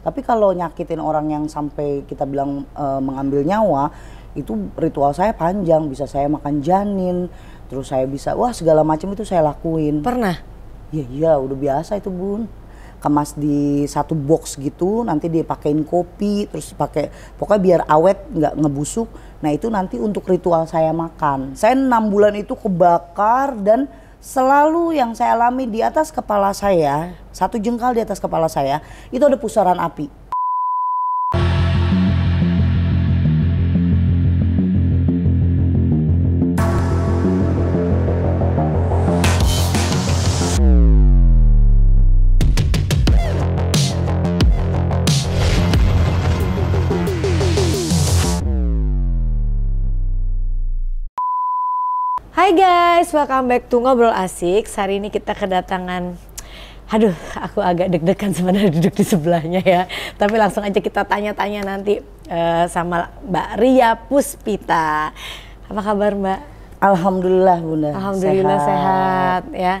Tapi kalau nyakitin orang yang sampai kita bilang e, mengambil nyawa, itu ritual saya panjang, bisa saya makan janin, terus saya bisa wah segala macam itu saya lakuin. Pernah? Iya iya, udah biasa itu bun. Kemas di satu box gitu, nanti dia pakein kopi, terus pakai pokoknya biar awet nggak ngebusuk. Nah itu nanti untuk ritual saya makan. Saya enam bulan itu kebakar dan selalu yang saya alami di atas kepala saya, satu jengkal di atas kepala saya, itu ada pusaran api. Hai guys guys, welcome back to Ngobrol Asik. Hari ini kita kedatangan Aduh, aku agak deg-degan sebenarnya duduk di sebelahnya ya. Tapi langsung aja kita tanya-tanya nanti uh, sama Mbak Ria Puspita. Apa kabar Mbak? Alhamdulillah Bunda. Alhamdulillah sehat, sehat ya.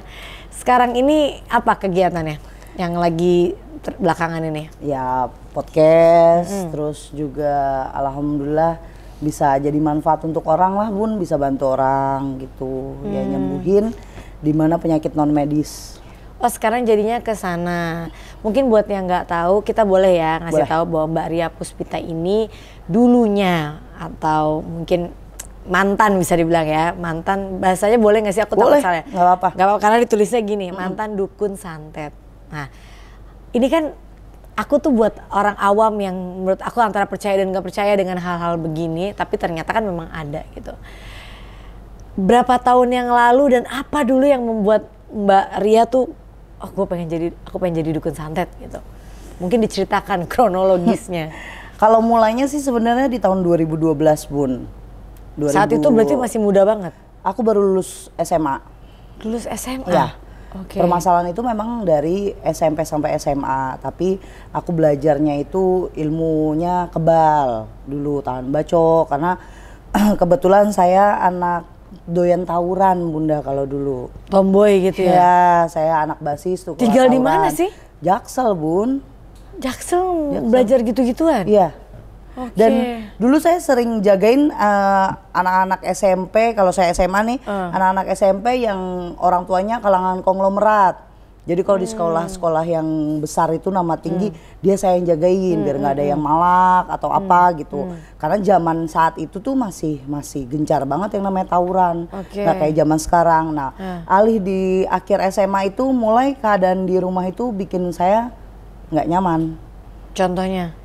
Sekarang ini apa kegiatannya yang lagi belakangan ini? Ya podcast, hmm. terus juga Alhamdulillah bisa jadi manfaat untuk orang lah bun bisa bantu orang gitu ya, hmm. ya nyembuhin di mana penyakit non medis Oh sekarang jadinya ke sana. Mungkin buat yang nggak tahu kita boleh ya ngasih boleh. tahu bahwa Mbak Ria Puspita ini dulunya atau mungkin mantan bisa dibilang ya mantan bahasanya boleh nggak sih aku boleh. takut salah ya. nggak apa nggak apa karena ditulisnya gini mantan dukun santet nah ini kan aku tuh buat orang awam yang menurut aku antara percaya dan gak percaya dengan hal-hal begini, tapi ternyata kan memang ada gitu. Berapa tahun yang lalu dan apa dulu yang membuat Mbak Ria tuh, oh gue pengen jadi, aku pengen jadi dukun santet gitu. Mungkin diceritakan kronologisnya. Kalau mulainya sih sebenarnya di tahun 2012 bun. 2000... Saat itu berarti masih muda banget. Aku baru lulus SMA. Lulus SMA. Ya Okay. Permasalahan itu memang dari SMP sampai SMA, tapi aku belajarnya itu ilmunya kebal dulu tahan baco karena kebetulan saya anak doyan tawuran bunda kalau dulu. Tomboy gitu ya. ya saya anak basis tuh. Tinggal di mana sih? Jaksel, Bun. Jaksel, Jaksel. belajar gitu-gituan? Iya. Dan dulu saya sering jagain eh, anak-anak uh, SMP kalau saya SMA nih, eh. anak-anak uh. SMP yang orang tuanya kalangan konglomerat. Jadi kalau hmm. di sekolah-sekolah yang besar itu nama tinggi hmm. dia saya yang jagain hmm. biar nggak hmm, ada yang hmm. malak atau hmm. apa gitu. Hmm. Karena zaman saat itu tuh masih masih gencar banget yang namanya tawuran. Okay. kayak zaman sekarang. Nah, hmm. alih di akhir SMA itu mulai keadaan di rumah itu bikin saya nggak nyaman. Contohnya?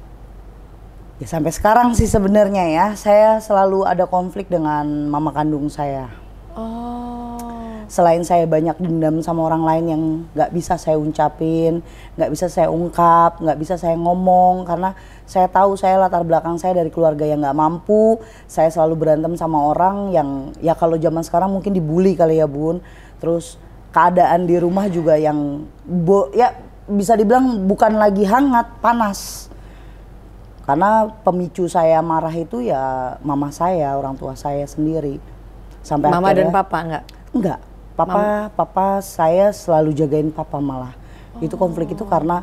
Ya sampai sekarang sih sebenarnya ya, saya selalu ada konflik dengan mama kandung saya. Oh. Selain saya banyak dendam sama orang lain yang nggak bisa saya ucapin, nggak bisa saya ungkap, nggak bisa saya ngomong karena saya tahu saya latar belakang saya dari keluarga yang nggak mampu. Saya selalu berantem sama orang yang ya kalau zaman sekarang mungkin dibully kali ya bun. Terus keadaan di rumah juga yang bo ya bisa dibilang bukan lagi hangat, panas. Karena pemicu saya marah itu ya mama saya, orang tua saya sendiri. Sampai mama akhirnya, dan papa enggak? Enggak. Papa, mama. papa saya selalu jagain papa malah. Oh. Itu konflik itu karena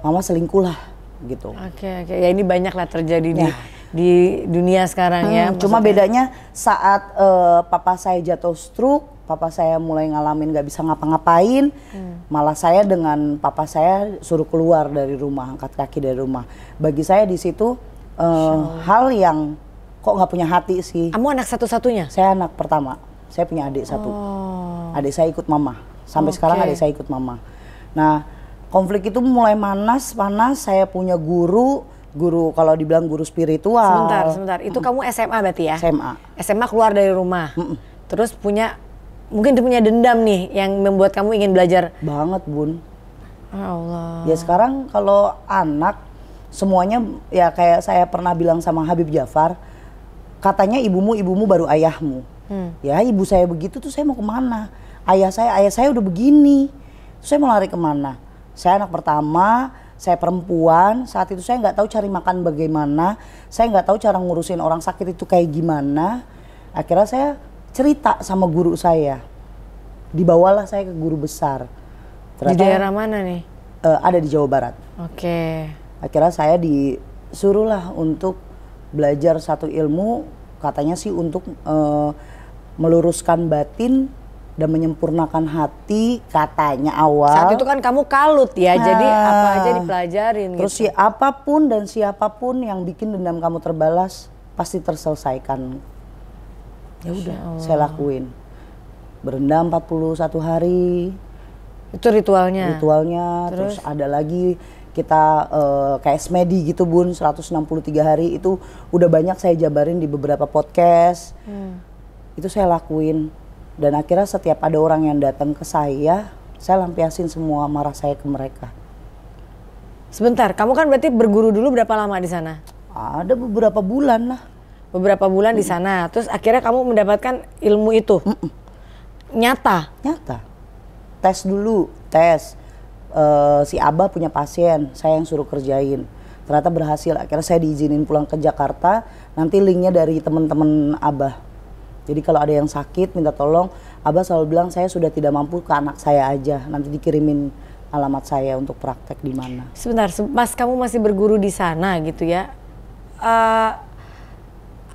mama selingkuh lah gitu. Oke, okay, oke. Okay. Ya ini banyak lah terjadi ya. di di dunia sekarang ya, hmm, ya. Maksudnya. Cuma bedanya saat uh, papa saya jatuh stroke papa saya mulai ngalamin gak bisa ngapa-ngapain, hmm. malah saya dengan papa saya suruh keluar dari rumah, angkat kaki dari rumah. Bagi saya di situ uh, hal yang kok nggak punya hati sih. Kamu anak satu-satunya? Saya anak pertama. Saya punya adik satu. Oh. Adik saya ikut mama. Sampai okay. sekarang adik saya ikut mama. Nah, konflik itu mulai panas panas. Saya punya guru, guru kalau dibilang guru spiritual. Sebentar, sebentar. Itu mm. kamu SMA berarti ya? SMA. SMA keluar dari rumah. Mm -mm. Terus punya mungkin punya dendam nih yang membuat kamu ingin belajar banget bun Allah ya sekarang kalau anak semuanya ya kayak saya pernah bilang sama Habib Jafar katanya ibumu ibumu baru ayahmu hmm. ya ibu saya begitu tuh saya mau kemana ayah saya ayah saya udah begini terus saya mau lari kemana saya anak pertama saya perempuan saat itu saya nggak tahu cari makan bagaimana saya nggak tahu cara ngurusin orang sakit itu kayak gimana akhirnya saya cerita sama guru saya. Dibawalah saya ke guru besar. Ternyata, di daerah mana nih? Uh, ada di Jawa Barat. Oke. Okay. Akhirnya saya disuruhlah untuk belajar satu ilmu, katanya sih untuk uh, meluruskan batin dan menyempurnakan hati katanya awal. Saat itu kan kamu kalut ya, nah, jadi apa aja dipelajarin terus gitu. Terus si dan siapapun yang bikin dendam kamu terbalas pasti terselesaikan ya udah saya lakuin berendam 41 hari itu ritualnya ritualnya terus, terus ada lagi kita uh, kayak smedi gitu bun 163 hari itu udah banyak saya jabarin di beberapa podcast hmm. itu saya lakuin dan akhirnya setiap ada orang yang datang ke saya saya lampiasin semua marah saya ke mereka sebentar kamu kan berarti berguru dulu berapa lama di sana ada beberapa bulan lah beberapa bulan mm. di sana. Terus akhirnya kamu mendapatkan ilmu itu. Mm -mm. Nyata. Nyata. Tes dulu, tes. Uh, si Abah punya pasien, saya yang suruh kerjain. Ternyata berhasil. Akhirnya saya diizinin pulang ke Jakarta. Nanti linknya dari teman-teman Abah. Jadi kalau ada yang sakit minta tolong, Abah selalu bilang saya sudah tidak mampu ke anak saya aja. Nanti dikirimin alamat saya untuk praktek di mana. Sebentar, Mas kamu masih berguru di sana gitu ya. Uh,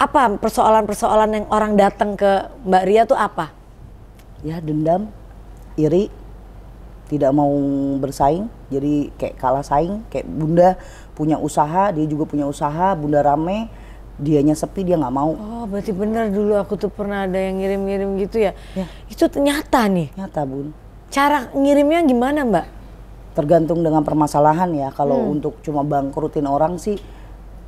apa persoalan-persoalan yang orang datang ke Mbak Ria tuh apa? Ya dendam, iri, tidak mau bersaing, jadi kayak kalah saing, kayak bunda punya usaha, dia juga punya usaha, bunda rame, dianya sepi dia nggak mau. Oh berarti benar dulu aku tuh pernah ada yang ngirim-ngirim gitu ya? ya. Itu ternyata nih. Nyata bun. Cara ngirimnya gimana mbak? Tergantung dengan permasalahan ya. Kalau hmm. untuk cuma bangkrutin orang sih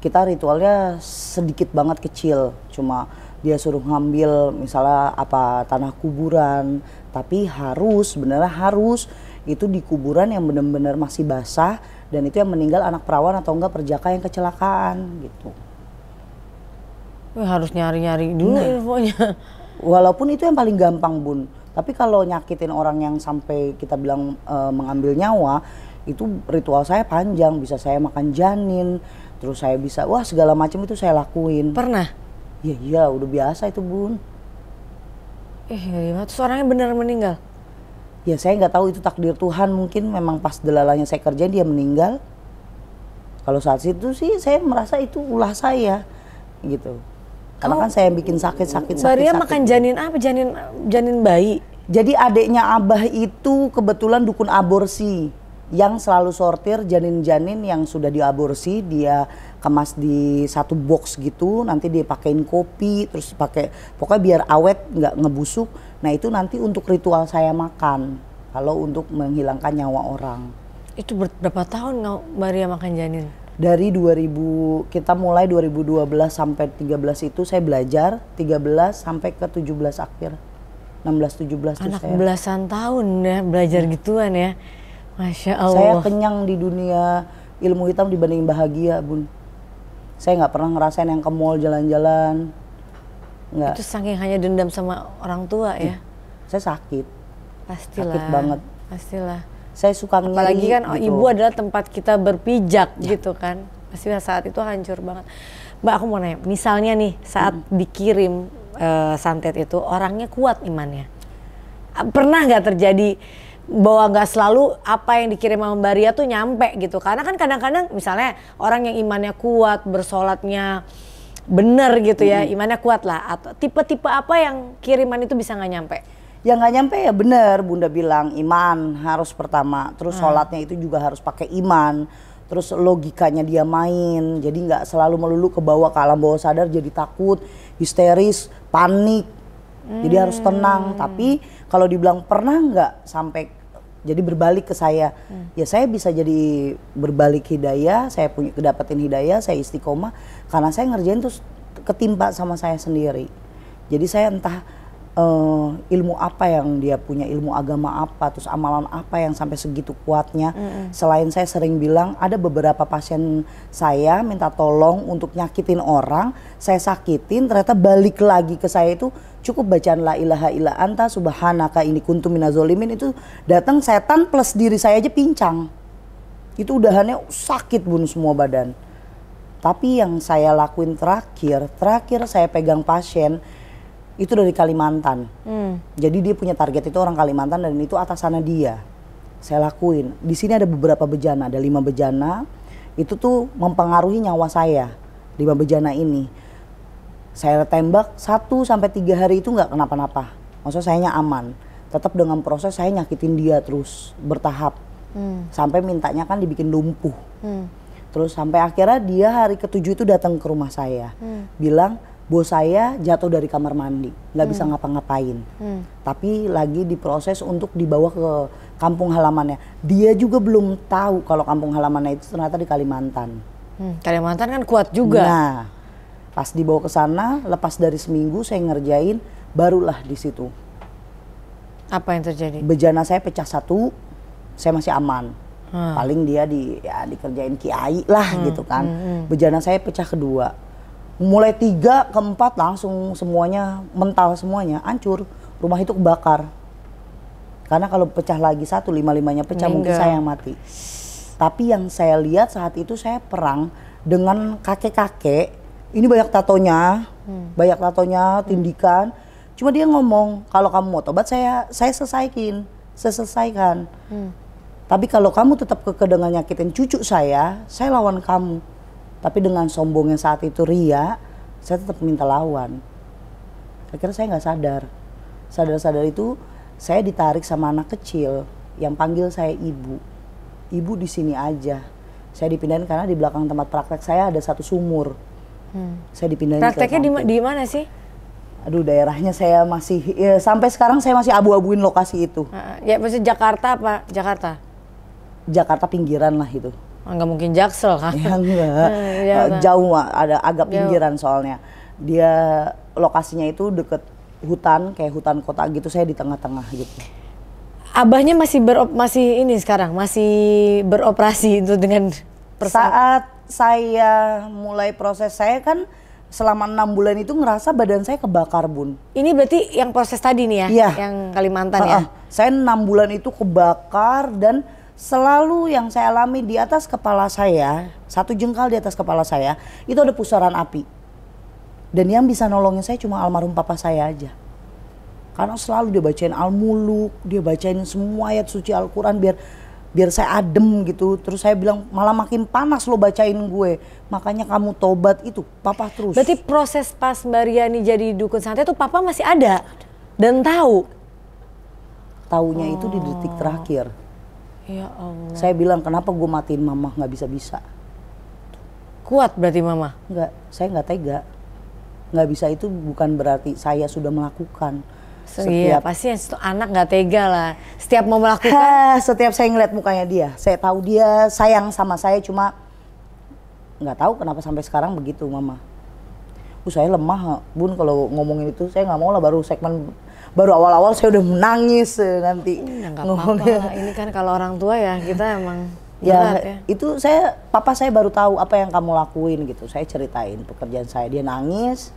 kita ritualnya sedikit banget kecil cuma dia suruh ngambil misalnya apa tanah kuburan tapi harus sebenarnya harus itu di kuburan yang benar-benar masih basah dan itu yang meninggal anak perawan atau enggak perjaka yang kecelakaan gitu. Wih, harus nyari-nyari dulu nah. infonya. Walaupun itu yang paling gampang bun, tapi kalau nyakitin orang yang sampai kita bilang e, mengambil nyawa, itu ritual saya panjang, bisa saya makan janin, terus saya bisa wah segala macam itu saya lakuin. Pernah? Iya iya, udah biasa itu bun. Eh, iya, Terus orangnya benar meninggal? Ya saya nggak tahu itu takdir Tuhan mungkin memang pas delalanya saya kerja dia meninggal. Kalau saat itu sih saya merasa itu ulah saya gitu karena oh. kan saya yang bikin sakit sakit sakit. Maria sakit, makan janin apa? Janin janin bayi. Jadi adiknya Abah itu kebetulan dukun aborsi yang selalu sortir janin-janin yang sudah diaborsi dia kemas di satu box gitu nanti dia pakein kopi terus pakai pokoknya biar awet nggak ngebusuk nah itu nanti untuk ritual saya makan kalau untuk menghilangkan nyawa orang itu berapa tahun Maria makan janin dari 2000 kita mulai 2012 sampai 13 itu saya belajar 13 sampai ke 17 akhir 16 17 anak saya. belasan tahun ya belajar hmm. gituan ya masya allah saya kenyang di dunia ilmu hitam dibanding bahagia bun saya nggak pernah ngerasain yang ke mall jalan-jalan nggak itu saking hanya dendam sama orang tua ya, ya. saya sakit pastilah sakit banget pastilah saya suka ngiri. apalagi kan oh, gitu. ibu adalah tempat kita berpijak ya. gitu kan pasti saat itu hancur banget mbak aku mau nanya misalnya nih saat hmm. dikirim uh, santet itu orangnya kuat imannya ah, pernah nggak terjadi bahwa nggak selalu apa yang dikirim sama Mbak Ria tuh nyampe gitu karena kan kadang-kadang misalnya orang yang imannya kuat bersolatnya bener gitu ya hmm. imannya kuat lah atau tipe-tipe apa yang kiriman itu bisa nggak nyampe ya nggak nyampe ya bener bunda bilang iman harus pertama terus hmm. sholatnya itu juga harus pakai iman terus logikanya dia main jadi nggak selalu melulu ke bawah ke alam bawah sadar jadi takut histeris panik hmm. jadi harus hmm. tenang tapi kalau dibilang pernah nggak sampai jadi berbalik ke saya hmm. ya saya bisa jadi berbalik hidayah saya punya kedapatin hidayah saya istiqomah karena saya ngerjain terus ketimpa sama saya sendiri jadi saya entah uh, ilmu apa yang dia punya, ilmu agama apa, terus amalan apa yang sampai segitu kuatnya. Mm-hmm. Selain saya sering bilang ada beberapa pasien saya minta tolong untuk nyakitin orang, saya sakitin, ternyata balik lagi ke saya itu cukup bacaan la ilaha illa anta subhanaka ini kuntum minazolimin itu datang setan plus diri saya aja pincang. Itu udahannya sakit bun semua badan. Tapi yang saya lakuin terakhir, terakhir saya pegang pasien, itu dari Kalimantan. Hmm. Jadi dia punya target itu orang Kalimantan dan itu atas sana dia. Saya lakuin. Di sini ada beberapa bejana, ada lima bejana. Itu tuh mempengaruhi nyawa saya. Lima bejana ini. Saya tembak satu sampai tiga hari itu nggak kenapa-napa. Maksud saya aman. Tetap dengan proses saya nyakitin dia terus bertahap. Hmm. Sampai mintanya kan dibikin lumpuh. Hmm. Terus sampai akhirnya dia hari ketujuh itu datang ke rumah saya. Hmm. Bilang bos saya jatuh dari kamar mandi, nggak hmm. bisa ngapa-ngapain. Hmm. Tapi lagi diproses untuk dibawa ke kampung halamannya. Dia juga belum tahu kalau kampung halamannya itu ternyata di Kalimantan. Hmm, Kalimantan kan kuat juga. Nah, pas dibawa ke sana, lepas dari seminggu saya ngerjain, barulah di situ. Apa yang terjadi? Bejana saya pecah satu, saya masih aman. Hmm. Paling dia di ya, dikerjain kiai lah hmm. gitu kan. Hmm. hmm. Bejana saya pecah kedua mulai tiga keempat langsung semuanya mental semuanya hancur rumah itu kebakar karena kalau pecah lagi satu lima limanya pecah Minggu. mungkin saya yang mati tapi yang saya lihat saat itu saya perang dengan kakek kakek ini banyak tatonya hmm. banyak tatonya tindikan hmm. cuma dia ngomong kalau kamu mau tobat saya saya selesaikan selesaikan hmm. Tapi kalau kamu tetap kekedengan nyakitin cucu saya, saya lawan kamu tapi dengan sombongnya saat itu ria saya tetap minta lawan akhirnya saya nggak sadar sadar-sadar itu saya ditarik sama anak kecil yang panggil saya ibu ibu di sini aja saya dipindahin karena di belakang tempat praktek saya ada satu sumur hmm. saya dipindahin prakteknya di, di mana sih aduh daerahnya saya masih ya, sampai sekarang saya masih abu-abuin lokasi itu. Ah, ya maksud Jakarta apa? Jakarta. Jakarta pinggiran lah itu. Enggak ah, mungkin jaksel kan? Ya, enggak. ya, Jauh ada agak pinggiran soalnya. Dia lokasinya itu deket hutan kayak hutan kota gitu. Saya di tengah-tengah gitu. Abahnya masih berop masih ini sekarang masih beroperasi itu dengan saat saya mulai proses saya kan selama enam bulan itu ngerasa badan saya kebakar bun. Ini berarti yang proses tadi nih ya, ya. yang Kalimantan uh -uh. ya. Saya enam bulan itu kebakar dan selalu yang saya alami di atas kepala saya, satu jengkal di atas kepala saya, itu ada pusaran api. Dan yang bisa nolongin saya cuma almarhum papa saya aja. Karena selalu dia bacain Al-Muluk, dia bacain semua ayat suci Al-Quran biar biar saya adem gitu. Terus saya bilang malah makin panas lo bacain gue. Makanya kamu tobat itu, papa terus. Berarti proses pas Mbak Riani jadi dukun santai itu papa masih ada dan tahu. Taunya itu di detik terakhir Ya Allah. Saya bilang kenapa gue matiin mama nggak bisa bisa. Kuat berarti mama? Nggak, saya nggak tega. Nggak bisa itu bukan berarti saya sudah melakukan. Iya, setiap iya, pasti anak nggak tega lah. Setiap mau melakukan. Ha, setiap saya ngeliat mukanya dia, saya tahu dia sayang sama saya cuma nggak tahu kenapa sampai sekarang begitu mama. Uh, saya lemah bun kalau ngomongin itu saya nggak mau lah baru segmen baru awal-awal saya udah menangis eh, nanti ya, Apa -apa. Ini kan kalau orang tua ya kita emang ya, ya itu saya papa saya baru tahu apa yang kamu lakuin gitu. Saya ceritain pekerjaan saya dia nangis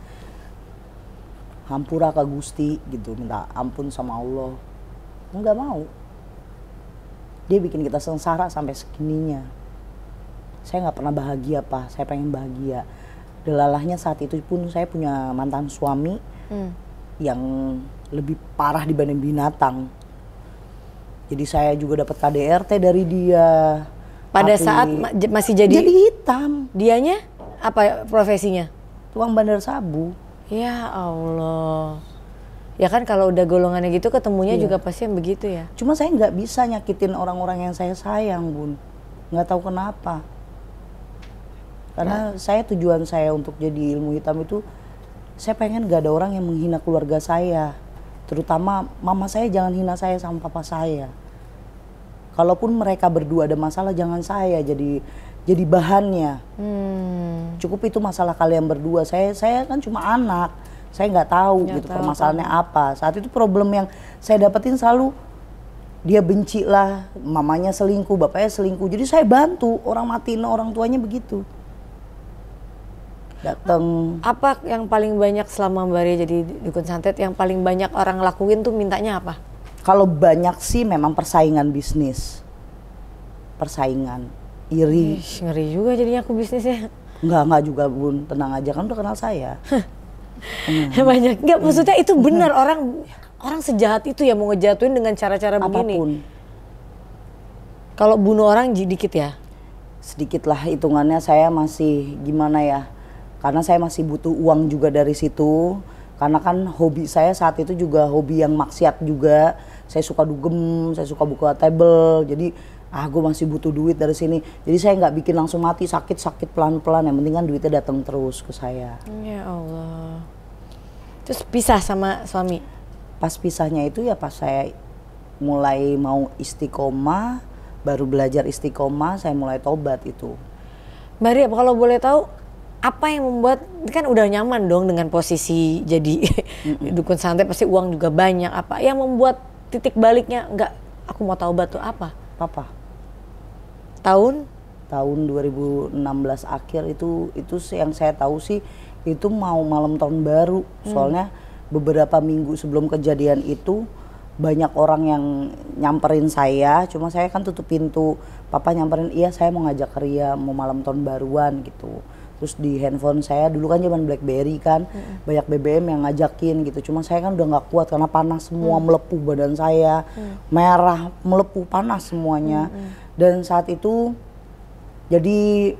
hampura ke Gusti gitu minta ampun sama Allah nggak mau dia bikin kita sengsara sampai segininya saya nggak pernah bahagia pak saya pengen bahagia delalahnya saat itu pun saya punya mantan suami hmm. yang lebih parah dibanding binatang. Jadi saya juga dapat KDRT dari dia. Pada saat ma masih jadi jadi hitam. Dianya apa profesinya? Tuang bandar sabu. Ya Allah. Ya kan kalau udah golongannya gitu ketemunya iya. juga pasti yang begitu ya. Cuma saya nggak bisa nyakitin orang-orang yang saya sayang, Bun. Nggak tahu kenapa. Karena nah. saya tujuan saya untuk jadi ilmu hitam itu saya pengen nggak ada orang yang menghina keluarga saya terutama mama saya jangan hina saya sama papa saya kalaupun mereka berdua ada masalah jangan saya jadi jadi bahannya hmm. cukup itu masalah kalian berdua saya saya kan cuma anak saya nggak tahu gak gitu tahu permasalahannya apa. apa saat itu problem yang saya dapetin selalu dia benci lah mamanya selingkuh bapaknya selingkuh jadi saya bantu orang matiin orang tuanya begitu datang. Apa yang paling banyak selama Mbak Ria jadi dukun santet yang paling banyak orang lakuin tuh mintanya apa? Kalau banyak sih memang persaingan bisnis. Persaingan. Iri. Ih, ngeri juga jadinya aku bisnisnya. Enggak, enggak juga Bun. Tenang aja, kan udah kenal saya. hmm. Banyak. Enggak, hmm. maksudnya itu benar orang orang sejahat itu yang mau ngejatuhin dengan cara-cara begini. Apapun. Kalau bunuh orang dikit ya? Sedikit lah hitungannya saya masih gimana ya karena saya masih butuh uang juga dari situ karena kan hobi saya saat itu juga hobi yang maksiat juga saya suka dugem saya suka buka table jadi ah gue masih butuh duit dari sini jadi saya nggak bikin langsung mati sakit sakit pelan pelan yang penting kan duitnya datang terus ke saya ya Allah terus pisah sama suami pas pisahnya itu ya pas saya mulai mau istiqomah baru belajar istiqomah saya mulai tobat itu Mbak Ria, kalau boleh tahu apa yang membuat kan udah nyaman dong dengan posisi jadi mm-hmm. dukun santet pasti uang juga banyak apa yang membuat titik baliknya enggak aku mau tahu batu apa papa tahun tahun 2016 akhir itu itu yang saya tahu sih itu mau malam tahun baru hmm. soalnya beberapa minggu sebelum kejadian itu banyak orang yang nyamperin saya cuma saya kan tutup pintu papa nyamperin iya saya mau ngajak Ria mau malam tahun baruan gitu terus di handphone saya dulu kan zaman BlackBerry kan hmm. banyak BBM yang ngajakin gitu cuma saya kan udah nggak kuat karena panas semua hmm. melepuh badan saya hmm. merah melepuh panas semuanya hmm. dan saat itu jadi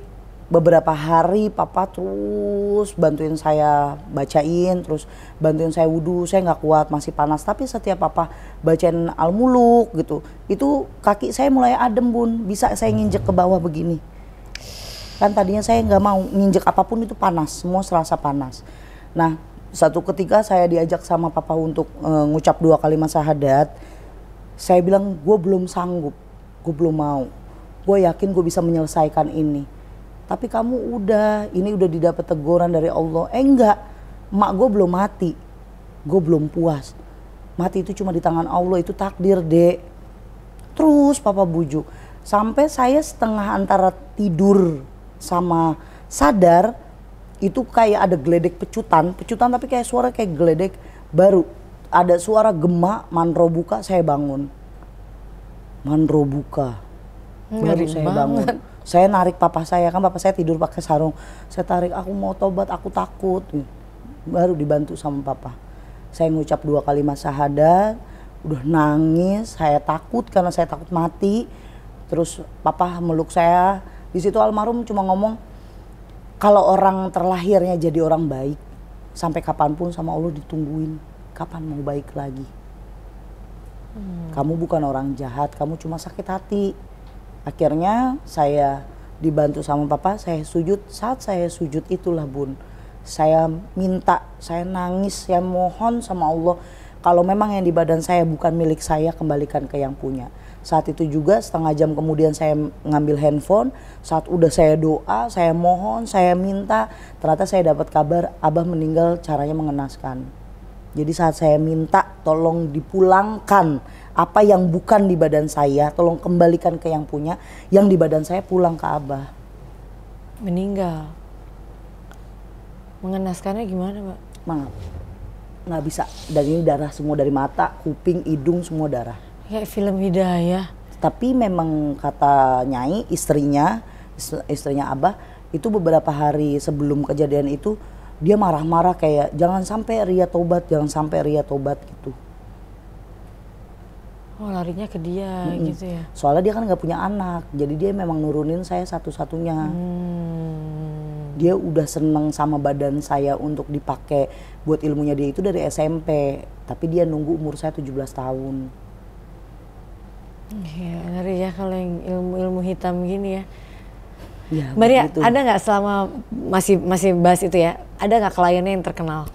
beberapa hari papa terus bantuin saya bacain terus bantuin saya wudhu saya nggak kuat masih panas tapi setiap papa bacain Almuluk gitu itu kaki saya mulai adem bun bisa saya nginjek ke bawah begini kan tadinya saya nggak mau nginjek apapun itu panas semua serasa panas nah satu ketika saya diajak sama papa untuk e, ngucap dua kalimat syahadat saya bilang gue belum sanggup gue belum mau gue yakin gue bisa menyelesaikan ini tapi kamu udah ini udah didapat teguran dari Allah eh enggak mak gue belum mati gue belum puas mati itu cuma di tangan Allah itu takdir dek terus papa bujuk sampai saya setengah antara tidur sama sadar itu kayak ada geledek pecutan, pecutan tapi kayak suara kayak geledek baru. Ada suara gema, manro buka, saya bangun. Manro buka. Baru saya bangun. Saya narik papa saya, kan papa saya tidur pakai sarung. Saya tarik, aku mau tobat, aku takut. Baru dibantu sama papa. Saya ngucap dua kalimat syahadat, udah nangis, saya takut karena saya takut mati. Terus papa meluk saya, di situ almarhum cuma ngomong kalau orang terlahirnya jadi orang baik sampai kapanpun sama Allah ditungguin kapan mau baik lagi. Hmm. Kamu bukan orang jahat, kamu cuma sakit hati. Akhirnya saya dibantu sama papa, saya sujud. Saat saya sujud itulah bun, saya minta, saya nangis, saya mohon sama Allah. Kalau memang yang di badan saya bukan milik saya, kembalikan ke yang punya. Saat itu juga setengah jam kemudian saya ngambil handphone. Saat udah saya doa, saya mohon, saya minta. Ternyata saya dapat kabar abah meninggal caranya mengenaskan. Jadi saat saya minta tolong dipulangkan apa yang bukan di badan saya, tolong kembalikan ke yang punya, yang di badan saya pulang ke abah. Meninggal. Mengenaskannya gimana, Mbak? Maaf. Nggak bisa. Dan ini darah semua dari mata, kuping, hidung semua darah Kayak film Hidayah. Tapi memang kata Nyai istrinya istrinya Abah itu beberapa hari sebelum kejadian itu dia marah-marah kayak jangan sampai Ria tobat, jangan sampai Ria tobat gitu. Oh larinya ke dia -hmm. gitu ya? Soalnya dia kan nggak punya anak, jadi dia memang nurunin saya satu-satunya. Hmm. Dia udah seneng sama badan saya untuk dipakai buat ilmunya dia itu dari SMP, tapi dia nunggu umur saya 17 tahun. Iya, ngeri ya kalau yang ilmu-ilmu hitam gini ya. Ya, Maria, begitu. ada nggak selama masih masih bahas itu ya, ada nggak kliennya yang terkenal?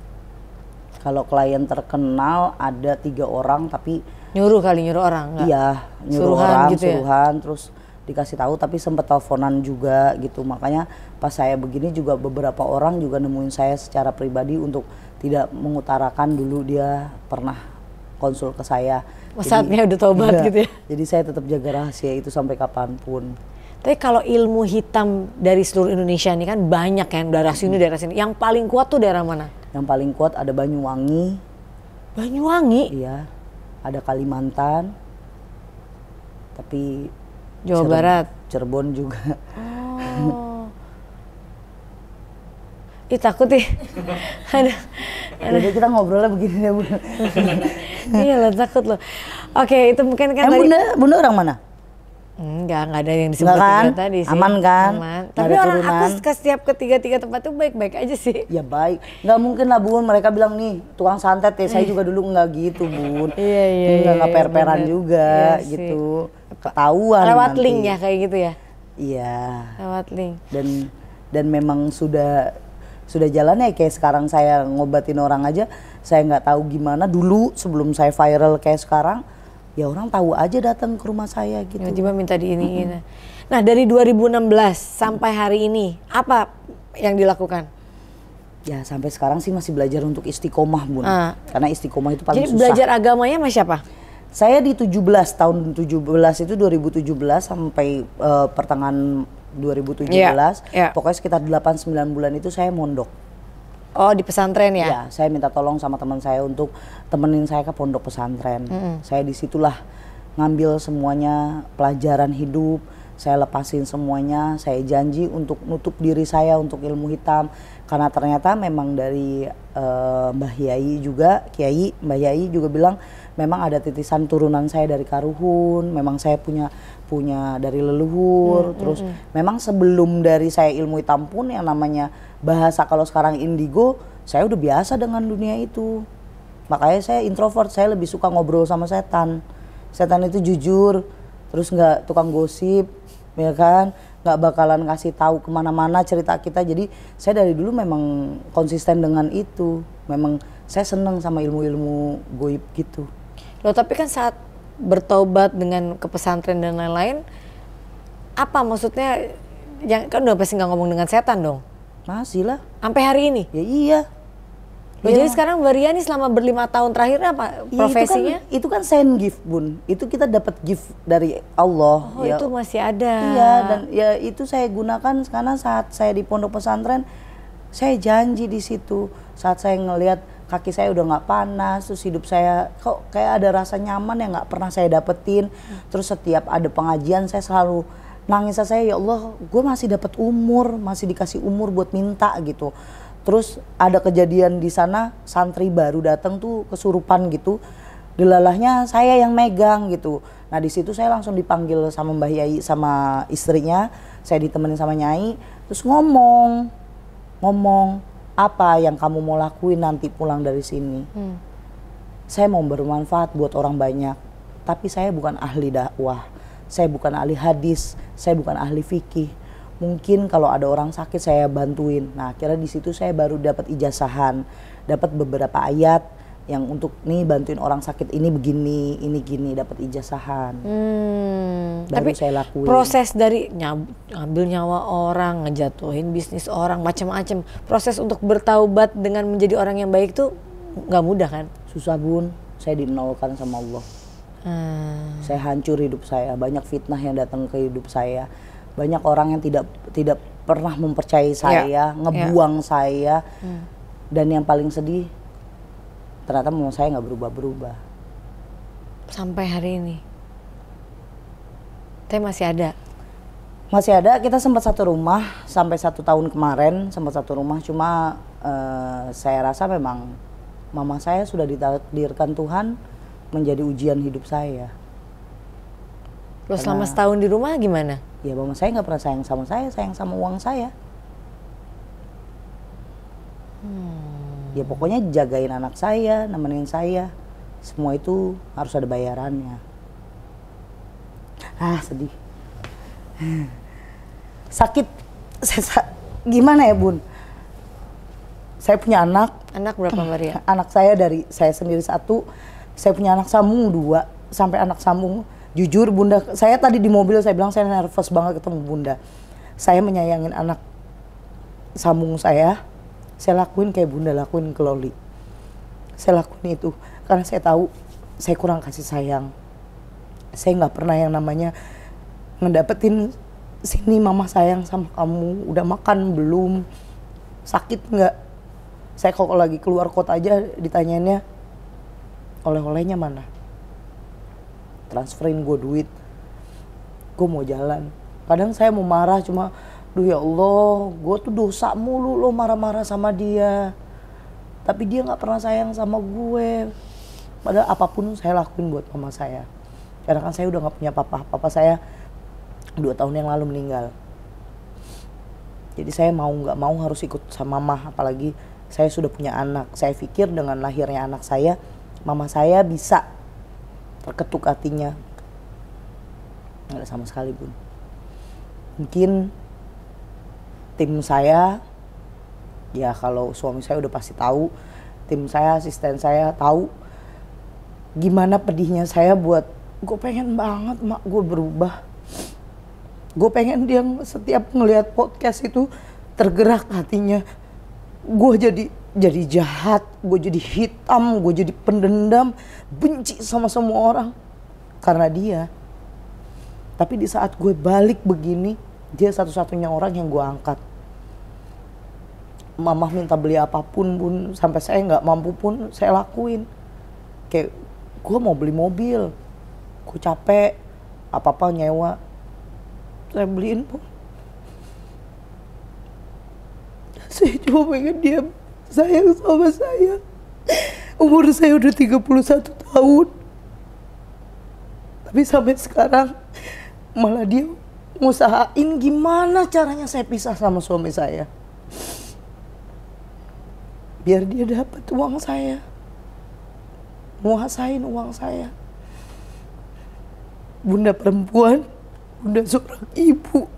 Kalau klien terkenal ada tiga orang tapi nyuruh kali nyuruh orang nggak? Iya, nyuruh suruhan orang, gitu ya? suruhan, ya? terus dikasih tahu tapi sempat teleponan juga gitu. Makanya pas saya begini juga beberapa orang juga nemuin saya secara pribadi untuk tidak mengutarakan dulu dia pernah konsul ke saya saatnya udah tobat enggak. gitu ya. Jadi saya tetap jaga rahasia itu sampai kapanpun. Tapi kalau ilmu hitam dari seluruh Indonesia ini kan banyak yang daerah sini, hmm. daerah sini. Yang paling kuat tuh daerah mana? Yang paling kuat ada Banyuwangi. Banyuwangi? Iya. Ada Kalimantan. Tapi Jawa Barat. Cirebon juga. Oh. Ih takut ih. ada, ada. Jadi kita ngobrolnya begini ya bunda. iya lah takut loh. Oke itu mungkin kan. tadi... bunda, bunda orang mana? Enggak, enggak ada yang disebut kan? tadi sih. Aman kan? Aman. Tapi ada orang turunan. aku ke setiap ketiga-tiga tempat tuh baik-baik aja sih. Ya baik. Enggak mungkin lah Bun, mereka bilang nih tukang santet ya. Saya juga dulu enggak gitu Bun. iya, iya. iya. enggak iya, per-peran juga iya gitu. Ketahuan Lewat link ya kayak gitu ya? Iya. Lewat link. Dan dan memang sudah sudah jalan ya kayak sekarang saya ngobatin orang aja saya nggak tahu gimana dulu sebelum saya viral kayak sekarang ya orang tahu aja datang ke rumah saya gitu tiba-tiba minta di mm -hmm. nah dari 2016 sampai hari ini apa yang dilakukan ya sampai sekarang sih masih belajar untuk istiqomah bun uh. karena istiqomah itu paling jadi susah. belajar agamanya sama siapa saya di 17 tahun 17 itu 2017 sampai uh, pertengahan 2017 yeah. Yeah. pokoknya sekitar 8 9 bulan itu saya mondok. Oh di pesantren ya? Ya, saya minta tolong sama teman saya untuk temenin saya ke pondok pesantren. Mm -hmm. Saya disitulah ngambil semuanya pelajaran hidup, saya lepasin semuanya, saya janji untuk nutup diri saya untuk ilmu hitam karena ternyata memang dari uh, Mbah Yai juga Kiai Mbah Yai juga bilang memang ada titisan turunan saya dari Karuhun, memang saya punya punya dari leluhur hmm, terus hmm. memang sebelum dari saya ilmu hitam pun yang namanya bahasa kalau sekarang indigo saya udah biasa dengan dunia itu makanya saya introvert saya lebih suka ngobrol sama setan setan itu jujur terus nggak tukang gosip ya kan nggak bakalan ngasih tahu kemana-mana cerita kita jadi saya dari dulu memang konsisten dengan itu memang saya seneng sama ilmu-ilmu goib gitu loh tapi kan saat bertobat dengan kepesantren pesantren dan lain-lain apa maksudnya yang kan udah pasti nggak ngomong dengan setan dong masih lah sampai hari ini ya iya Loh, ya. Jadi iya. sekarang Maria ini selama berlima tahun terakhir apa profesinya? Ya, itu kan, itu kan send gift bun, itu kita dapat gift dari Allah. Oh ya. itu masih ada. Iya dan ya itu saya gunakan karena saat saya di pondok pesantren, saya janji di situ saat saya ngelihat kaki saya udah nggak panas terus hidup saya kok kayak ada rasa nyaman yang nggak pernah saya dapetin terus setiap ada pengajian saya selalu nangis saya ya Allah gue masih dapat umur masih dikasih umur buat minta gitu terus ada kejadian di sana santri baru datang tuh kesurupan gitu delalahnya saya yang megang gitu nah di situ saya langsung dipanggil sama Mbah Yai sama istrinya saya ditemenin sama Nyai terus ngomong ngomong apa yang kamu mau lakuin nanti pulang dari sini hmm. saya mau bermanfaat buat orang banyak tapi saya bukan ahli dakwah saya bukan ahli hadis saya bukan ahli fikih mungkin kalau ada orang sakit saya bantuin nah kira di situ saya baru dapat ijazahan dapat beberapa ayat yang untuk nih bantuin orang sakit ini begini ini gini dapat ijazahan hmm, baru tapi saya lakuin proses dari nyab, ngambil nyawa orang ngejatuhin bisnis orang macam-macam proses untuk bertaubat dengan menjadi orang yang baik tuh nggak mudah kan susah bun saya dinolkan sama Allah hmm. saya hancur hidup saya banyak fitnah yang datang ke hidup saya banyak orang yang tidak tidak pernah mempercayai ya. saya ya. ngebuang ya. saya hmm. dan yang paling sedih ternyata mau saya nggak berubah-berubah sampai hari ini teh masih ada masih ada kita sempat satu rumah sampai satu tahun kemarin sempat satu rumah cuma uh, saya rasa memang mama saya sudah ditakdirkan Tuhan menjadi ujian hidup saya lo selama setahun di rumah gimana ya mama saya nggak pernah sayang sama saya sayang sama uang saya hmm ya pokoknya jagain anak saya nemenin saya semua itu harus ada bayarannya ah sedih sakit saya gimana ya bun saya punya anak anak berapa Maria anak saya dari saya sendiri satu saya punya anak sambung dua sampai anak sambung jujur bunda saya tadi di mobil saya bilang saya nervous banget ketemu bunda saya menyayangin anak sambung saya saya lakuin kayak bunda lakuin ke Loli saya lakuin itu karena saya tahu saya kurang kasih sayang saya nggak pernah yang namanya ngedapetin sini mama sayang sama kamu udah makan belum sakit nggak saya kok lagi keluar kota aja ditanyainnya oleh-olehnya mana transferin gue duit gue mau jalan kadang saya mau marah cuma duh ya Allah gue tuh dosa mulu loh marah-marah sama dia tapi dia gak pernah sayang sama gue padahal apapun saya lakuin buat mama saya karena kan saya udah gak punya papa papa saya dua tahun yang lalu meninggal jadi saya mau gak mau harus ikut sama mama apalagi saya sudah punya anak saya pikir dengan lahirnya anak saya mama saya bisa terketuk hatinya Gak ada sama sekali bun mungkin tim saya ya kalau suami saya udah pasti tahu tim saya asisten saya tahu gimana pedihnya saya buat gue pengen banget mak gue berubah gue pengen dia setiap ngelihat podcast itu tergerak hatinya gue jadi jadi jahat gue jadi hitam gue jadi pendendam benci sama semua orang karena dia tapi di saat gue balik begini dia satu-satunya orang yang gue angkat mamah minta beli apapun pun sampai saya nggak mampu pun saya lakuin kayak gue mau beli mobil gue capek apa apa nyewa saya beliin pun saya cuma pengen dia sayang sama saya umur saya udah 31 tahun tapi sampai sekarang malah dia ngusahain gimana caranya saya pisah sama suami saya. Biar dia dapat uang saya. Nguasain uang saya. Bunda perempuan, bunda seorang ibu.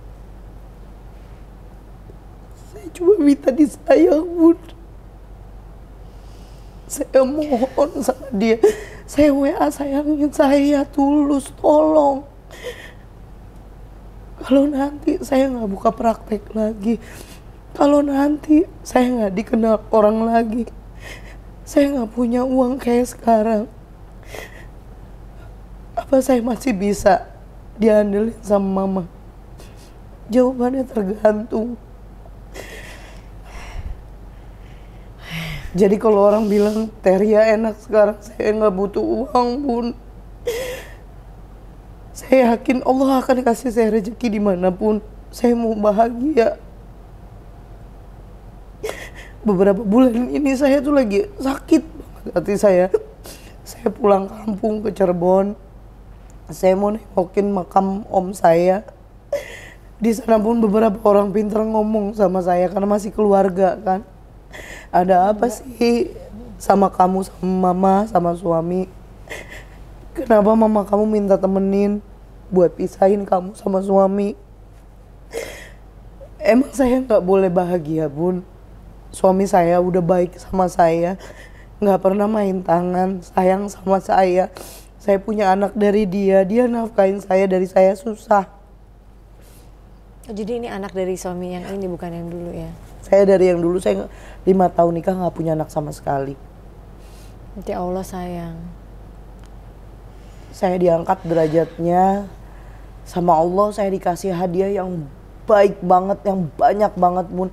Saya cuma minta disayang, Bunda. Saya mohon sama dia. Saya WA sayangin saya tulus, tolong kalau nanti saya nggak buka praktek lagi, kalau nanti saya nggak dikenal orang lagi, saya nggak punya uang kayak sekarang, apa saya masih bisa diandelin sama mama? Jawabannya tergantung. Jadi kalau orang bilang Teria ya enak sekarang, saya nggak butuh uang pun. Saya yakin Allah akan kasih saya rezeki dimanapun. Saya mau bahagia. Beberapa bulan ini saya tuh lagi sakit banget hati saya. Saya pulang kampung ke Cirebon. Saya mau nengokin makam om saya. Di sana pun beberapa orang pinter ngomong sama saya karena masih keluarga kan. Ada apa iya. sih sama kamu, sama mama, sama suami? Kenapa mama kamu minta temenin? buat pisahin kamu sama suami. Emang saya nggak boleh bahagia, Bun. Suami saya udah baik sama saya, nggak pernah main tangan, sayang sama saya. Saya punya anak dari dia, dia nafkain saya dari saya susah. Jadi ini anak dari suami yang ini bukan yang dulu ya? Saya dari yang dulu saya lima tahun nikah nggak punya anak sama sekali. Nanti Allah sayang. Saya diangkat derajatnya sama Allah saya dikasih hadiah yang baik banget yang banyak banget pun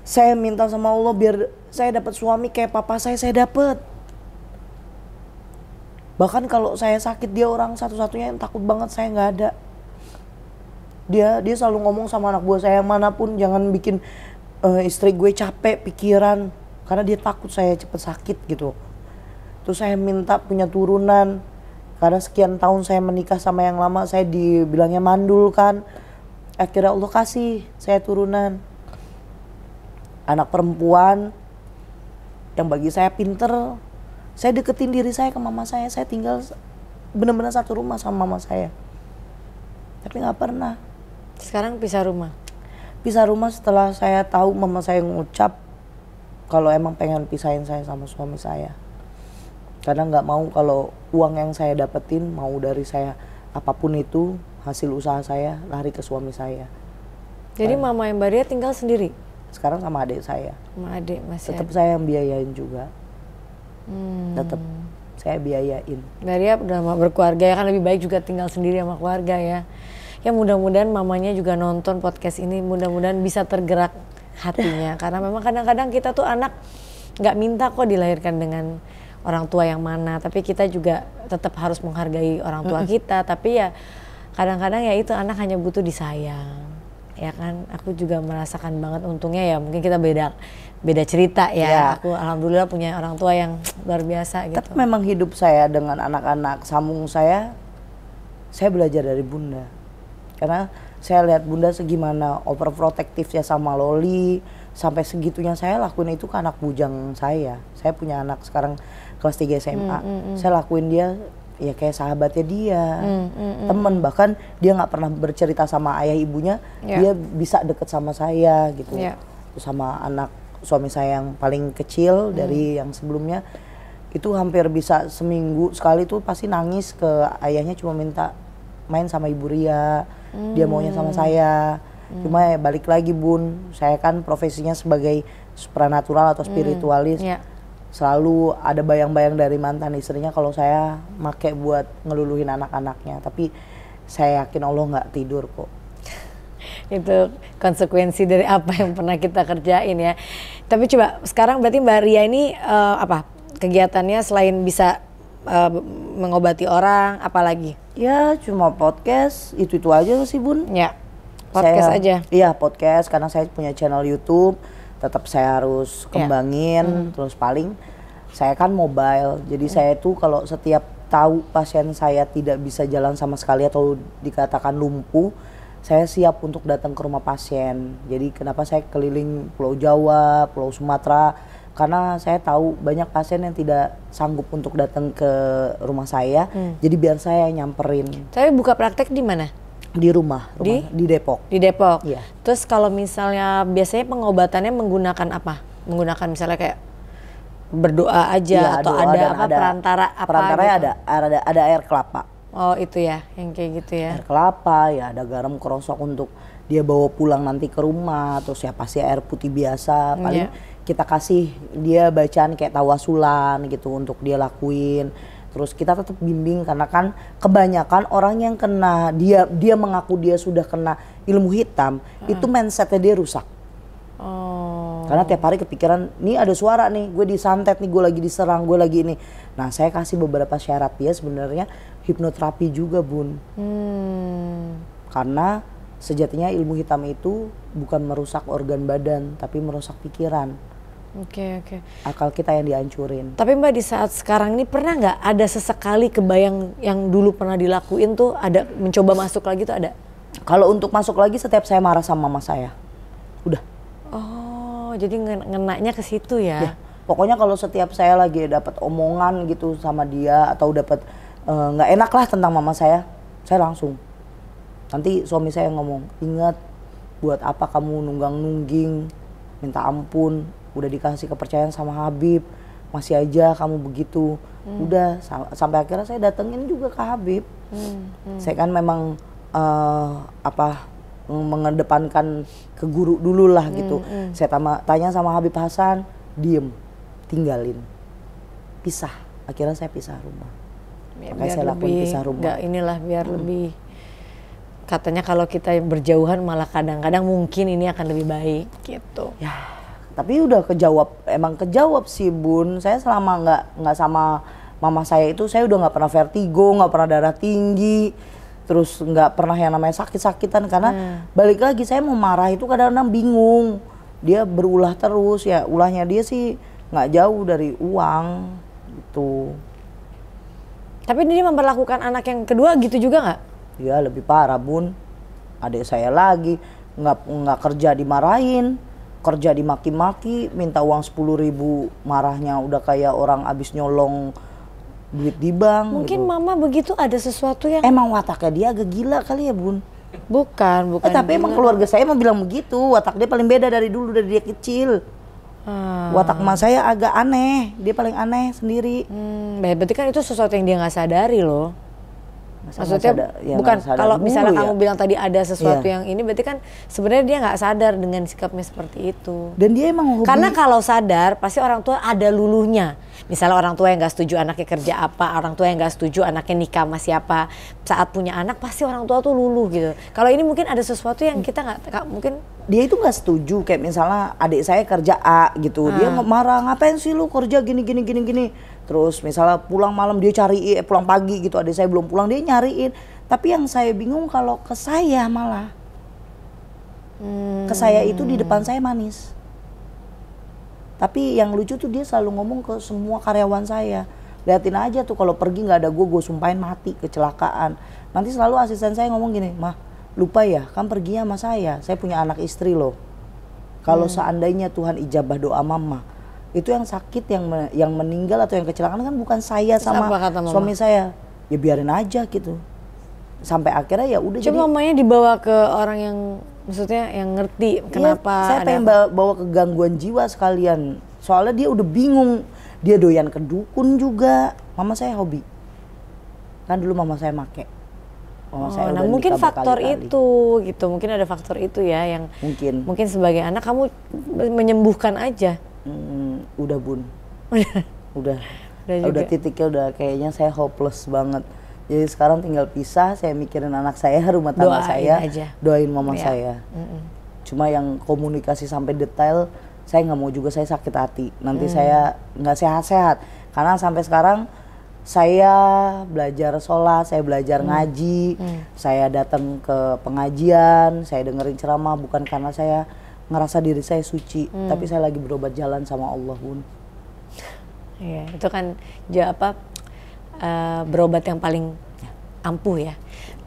saya minta sama Allah biar saya dapat suami kayak papa saya saya dapat bahkan kalau saya sakit dia orang satu-satunya yang takut banget saya nggak ada dia dia selalu ngomong sama anak buah saya manapun jangan bikin uh, istri gue capek pikiran karena dia takut saya cepet sakit gitu terus saya minta punya turunan karena sekian tahun saya menikah sama yang lama saya dibilangnya mandul kan akhirnya Allah kasih saya turunan anak perempuan yang bagi saya pinter saya deketin diri saya ke mama saya saya tinggal benar-benar satu rumah sama mama saya tapi nggak pernah sekarang pisah rumah pisah rumah setelah saya tahu mama saya ngucap kalau emang pengen pisahin saya sama suami saya karena nggak mau kalau uang yang saya dapetin mau dari saya apapun itu hasil usaha saya lari ke suami saya jadi karena mama yang baria tinggal sendiri sekarang sama adik saya sama adik masih ya? tetap saya yang biayain juga hmm. tetap saya biayain Baria udah mau berkeluarga ya kan lebih baik juga tinggal sendiri sama keluarga ya ya mudah-mudahan mamanya juga nonton podcast ini mudah-mudahan bisa tergerak hatinya karena memang kadang-kadang kita tuh anak nggak minta kok dilahirkan dengan orang tua yang mana tapi kita juga tetap harus menghargai orang tua kita tapi ya kadang-kadang ya itu anak hanya butuh disayang ya kan aku juga merasakan banget untungnya ya mungkin kita beda beda cerita ya. ya. Aku alhamdulillah punya orang tua yang luar biasa gitu. Tapi memang hidup saya dengan anak-anak sambung saya saya belajar dari Bunda. Karena saya lihat Bunda segimana overprotektifnya sama Loli, sampai segitunya saya lakuin itu ke anak bujang saya. Saya punya anak sekarang kelas 3 SMA. Mm, mm, mm. Saya lakuin dia ya kayak sahabatnya dia, mm, mm, mm. temen mm. bahkan dia nggak pernah bercerita sama ayah ibunya, yeah. dia bisa deket sama saya gitu. Yeah. Ya. sama anak suami saya yang paling kecil mm. dari yang sebelumnya itu hampir bisa seminggu sekali tuh pasti nangis ke ayahnya cuma minta main sama ibu Ria, mm. dia maunya sama mm. saya Hmm. Cuma ya balik lagi bun, saya kan profesinya sebagai supranatural atau hmm. spiritualis. Hmm. Iya. Yeah. Selalu ada bayang-bayang dari mantan istrinya kalau saya make buat ngeluluhin anak-anaknya. Tapi saya yakin Allah nggak tidur kok. Itu konsekuensi dari apa yang pernah kita kerjain ya. Tapi coba sekarang berarti Mbak Ria ini uh, apa kegiatannya selain bisa uh, mengobati orang, apalagi? Ya cuma podcast itu itu aja sih Bun. Ya podcast saya, aja iya podcast karena saya punya channel YouTube tetap saya harus iya. kembangin yeah. hmm. terus paling saya kan mobile jadi hmm. saya tuh kalau setiap tahu pasien saya tidak bisa jalan sama sekali atau dikatakan lumpuh saya siap untuk datang ke rumah pasien jadi kenapa saya keliling Pulau Jawa Pulau Sumatera karena saya tahu banyak pasien yang tidak sanggup untuk datang ke rumah saya hmm. jadi biar saya nyamperin Tapi buka praktek di mana di rumah, rumah di di Depok. Di Depok. Iya. Terus kalau misalnya biasanya pengobatannya menggunakan apa? Menggunakan misalnya kayak berdoa aja ya, atau doa ada apa ada, perantara apa perantara gitu? ada ada ada air kelapa. Oh, itu ya, yang kayak gitu ya. Air kelapa, ya ada garam kerosok untuk dia bawa pulang nanti ke rumah, terus ya pasti air putih biasa paling ya. kita kasih dia bacaan kayak tawasulan gitu untuk dia lakuin terus kita tetap bimbing karena kan kebanyakan orang yang kena dia dia mengaku dia sudah kena ilmu hitam hmm. itu mindsetnya dia rusak oh. karena tiap hari kepikiran nih ada suara nih gue disantet nih gue lagi diserang gue lagi ini nah saya kasih beberapa syarat dia sebenarnya hipnoterapi juga bun hmm. karena sejatinya ilmu hitam itu bukan merusak organ badan tapi merusak pikiran Oke okay, oke. Okay. Akal kita yang dihancurin. Tapi mbak di saat sekarang ini pernah nggak ada sesekali kebayang yang dulu pernah dilakuin tuh ada mencoba masuk lagi tuh ada? Kalau untuk masuk lagi setiap saya marah sama mama saya, udah. Oh jadi ngenaknya ke situ ya? ya? Pokoknya kalau setiap saya lagi dapat omongan gitu sama dia atau dapat eh, nggak uh, enak lah tentang mama saya, saya langsung. Nanti suami saya ngomong, ingat buat apa kamu nunggang nungging, minta ampun, udah dikasih kepercayaan sama Habib masih aja kamu begitu hmm. udah sam sampai akhirnya saya datengin juga ke Habib hmm. Hmm. saya kan memang uh, apa mengedepankan ke guru dulu lah hmm, gitu hmm. saya tama, tanya sama Habib Hasan diem tinggalin pisah akhirnya saya pisah rumah ya, makanya saya lakukan pisah rumah enggak inilah biar hmm. lebih katanya kalau kita berjauhan malah kadang-kadang mungkin ini akan lebih baik gitu ya tapi udah kejawab emang kejawab sih bun saya selama nggak nggak sama mama saya itu saya udah nggak pernah vertigo nggak pernah darah tinggi terus nggak pernah yang namanya sakit-sakitan karena hmm. balik lagi saya mau marah itu kadang-kadang bingung dia berulah terus ya ulahnya dia sih nggak jauh dari uang itu tapi ini memperlakukan anak yang kedua gitu juga nggak ya lebih parah bun adik saya lagi nggak nggak kerja dimarahin kerja dimaki-maki, minta uang sepuluh ribu, marahnya udah kayak orang abis nyolong duit di bank. Mungkin gitu. mama begitu ada sesuatu yang emang wataknya dia agak gila kali ya bun. Bukan, eh, bukan. Eh, tapi gila. emang keluarga saya emang bilang begitu. Watak dia paling beda dari dulu dari dia kecil. Hmm. Watak mas saya agak aneh, dia paling aneh sendiri. Hmm, berarti kan itu sesuatu yang dia nggak sadari loh. Maksudnya ada, ya, bukan kalau misalnya ya. kamu bilang tadi ada sesuatu ya. yang ini berarti kan sebenarnya dia nggak sadar dengan sikapnya seperti itu. Dan dia emang hobi. Karena kalau sadar pasti orang tua ada luluhnya Misalnya orang tua yang nggak setuju anaknya kerja apa, orang tua yang nggak setuju anaknya nikah sama siapa, saat punya anak pasti orang tua tuh luluh gitu. Kalau ini mungkin ada sesuatu yang kita nggak mungkin dia itu nggak setuju kayak misalnya adik saya kerja A gitu, hmm. dia ah. marah ngapain sih lu kerja gini gini gini gini Terus misalnya pulang malam dia cari eh, pulang pagi gitu ada saya belum pulang dia nyariin. Tapi yang saya bingung kalau ke saya malah hmm. ke saya itu di depan saya manis. Tapi yang lucu tuh dia selalu ngomong ke semua karyawan saya. Liatin aja tuh kalau pergi nggak ada gue, gue sumpahin mati kecelakaan. Nanti selalu asisten saya ngomong gini, mah lupa ya, kan pergi sama saya. Saya punya anak istri loh. Kalau hmm. seandainya Tuhan ijabah doa mama, itu yang sakit yang me yang meninggal atau yang kecelakaan kan bukan saya sama suami saya ya biarin aja gitu sampai akhirnya ya udah cuma mamanya dibawa ke orang yang maksudnya yang ngerti iya, kenapa ya, saya pengen bawa, bawa ke gangguan jiwa sekalian soalnya dia udah bingung dia doyan ke dukun juga mama saya hobi kan dulu mama saya make Oh, saya nah mungkin faktor kali -kali. itu gitu, mungkin ada faktor itu ya yang mungkin mungkin sebagai anak kamu menyembuhkan aja Hmm, udah bun. Oh, iya. udah. Udah, juga. udah titiknya udah kayaknya saya hopeless banget. Jadi sekarang tinggal pisah, saya mikirin anak saya, rumah tangga doain saya, aja. doain mama ya. saya. Mm -mm. Cuma yang komunikasi sampai detail, saya nggak mau juga saya sakit hati. Nanti mm. saya nggak sehat-sehat. Karena sampai sekarang saya belajar sholat, saya belajar hmm. ngaji, hmm. saya datang ke pengajian, saya dengerin ceramah bukan karena saya ngerasa diri saya suci, hmm. tapi saya lagi berobat jalan sama Allah pun. Iya, itu kan ya apa uh, berobat yang paling ampuh ya.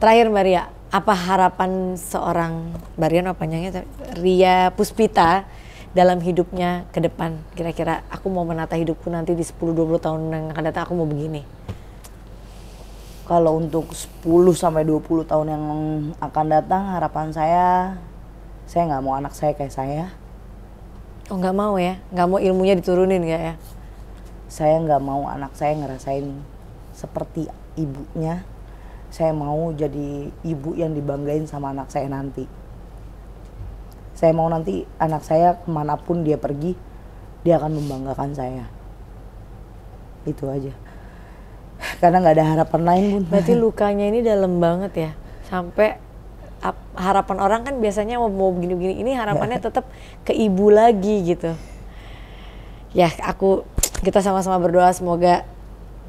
Terakhir Maria apa harapan seorang Mbak apa panjangnya Ria Puspita dalam hidupnya ke depan? Kira-kira aku mau menata hidupku nanti di 10-20 tahun yang akan datang aku mau begini. Kalau untuk 10 sampai 20 tahun yang akan datang harapan saya saya nggak mau anak saya kayak saya oh nggak mau ya nggak mau ilmunya diturunin nggak ya saya nggak mau anak saya ngerasain seperti ibunya saya mau jadi ibu yang dibanggain sama anak saya nanti saya mau nanti anak saya kemanapun dia pergi dia akan membanggakan saya itu aja karena nggak ada harapan lain pun. Berarti lukanya ini dalam banget ya, sampai harapan orang kan biasanya mau, begini-begini ini harapannya tetap ke ibu lagi gitu ya aku kita sama-sama berdoa semoga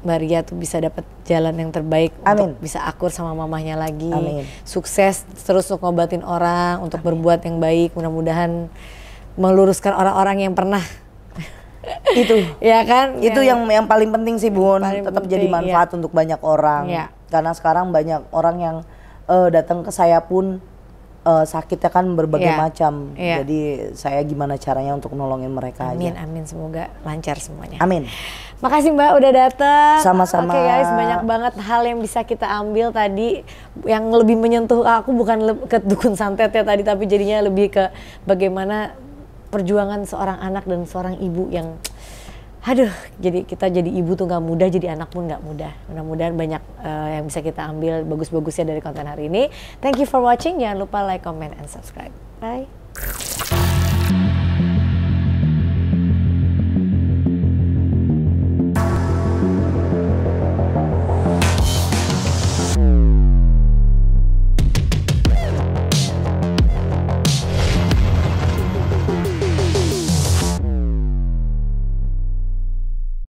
Maria tuh bisa dapat jalan yang terbaik Amin. untuk bisa akur sama mamahnya lagi Amin. sukses terus untuk ngobatin orang untuk Amin. berbuat yang baik mudah-mudahan meluruskan orang-orang yang pernah itu ya kan itu yang yang, yang paling penting sih Bun tetap penting, jadi iya. manfaat ya. untuk banyak orang ya. karena sekarang banyak orang yang uh, datang ke saya pun uh, sakitnya kan berbagai yeah. macam. Yeah. Jadi saya gimana caranya untuk nolongin mereka amin, aja. Amin, amin. Semoga lancar semuanya. Amin. Makasih Mbak udah datang. Sama-sama. Oke okay, guys, banyak banget hal yang bisa kita ambil tadi. Yang lebih menyentuh ah, aku bukan ke dukun santet ya tadi, tapi jadinya lebih ke bagaimana perjuangan seorang anak dan seorang ibu yang aduh jadi kita jadi ibu tuh nggak mudah jadi anak pun nggak mudah mudah-mudahan banyak uh, yang bisa kita ambil bagus-bagusnya dari konten hari ini thank you for watching jangan lupa like comment and subscribe bye